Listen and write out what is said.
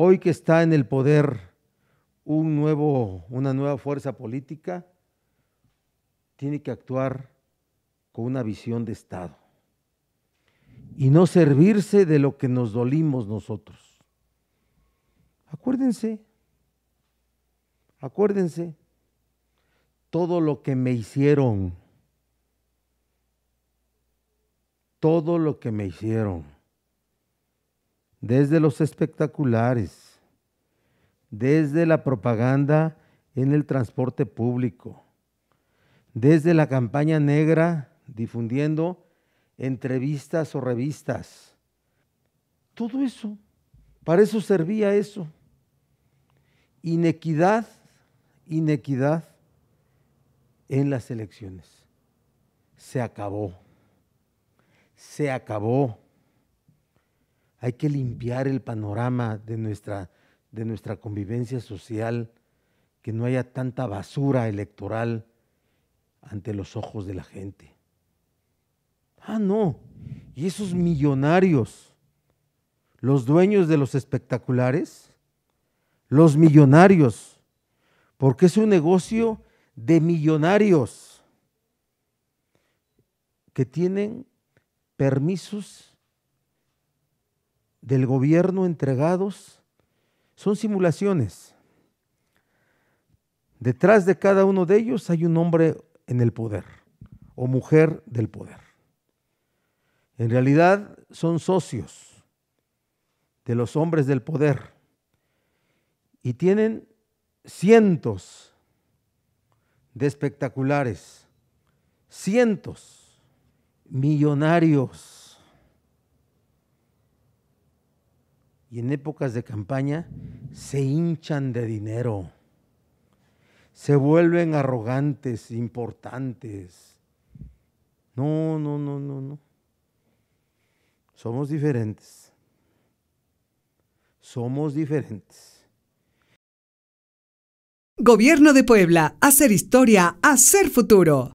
hoy que está en el poder un nuevo, una nueva fuerza política, tiene que actuar con una visión de Estado y no servirse de lo que nos dolimos nosotros. Acuérdense, acuérdense, todo lo que me hicieron, todo lo que me hicieron desde los espectaculares, desde la propaganda en el transporte público, desde la campaña negra difundiendo entrevistas o revistas. Todo eso, para eso servía eso. Inequidad, inequidad en las elecciones. Se acabó. Se acabó hay que limpiar el panorama de nuestra, de nuestra convivencia social, que no haya tanta basura electoral ante los ojos de la gente. Ah, no. Y esos millonarios, los dueños de los espectaculares, los millonarios, porque es un negocio de millonarios que tienen permisos del gobierno entregados son simulaciones. Detrás de cada uno de ellos hay un hombre en el poder o mujer del poder. En realidad son socios de los hombres del poder y tienen cientos de espectaculares, cientos millonarios y en épocas de campaña se hinchan de dinero, se vuelven arrogantes, importantes. No, no, no, no, no. Somos diferentes. Somos diferentes. Gobierno de Puebla, hacer historia, hacer futuro.